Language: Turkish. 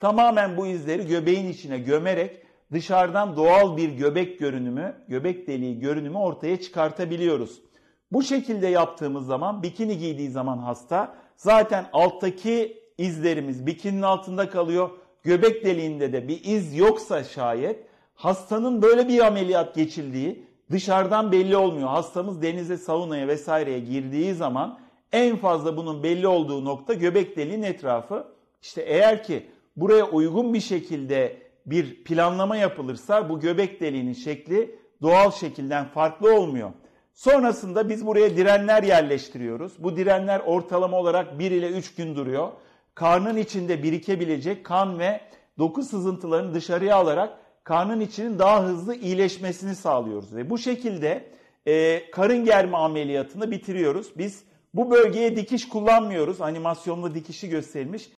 Tamamen bu izleri göbeğin içine gömerek dışarıdan doğal bir göbek görünümü, göbek deliği görünümü ortaya çıkartabiliyoruz. Bu şekilde yaptığımız zaman bikini giydiği zaman hasta zaten alttaki izlerimiz bikinin altında kalıyor. Göbek deliğinde de bir iz yoksa şayet hastanın böyle bir ameliyat geçildiği dışarıdan belli olmuyor. Hastamız denize, saunaya vesaireye girdiği zaman en fazla bunun belli olduğu nokta göbek deliğinin etrafı. İşte eğer ki buraya uygun bir şekilde bir planlama yapılırsa bu göbek deliğinin şekli doğal şekilden farklı olmuyor. Sonrasında biz buraya direnler yerleştiriyoruz. Bu direnler ortalama olarak 1 ile 3 gün duruyor. Karnın içinde birikebilecek kan ve doku sızıntılarını dışarıya alarak karnın içinin daha hızlı iyileşmesini sağlıyoruz. Ve bu şekilde e, karın germe ameliyatını bitiriyoruz. Biz bu bölgeye dikiş kullanmıyoruz. Animasyonlu dikişi gösterilmiş.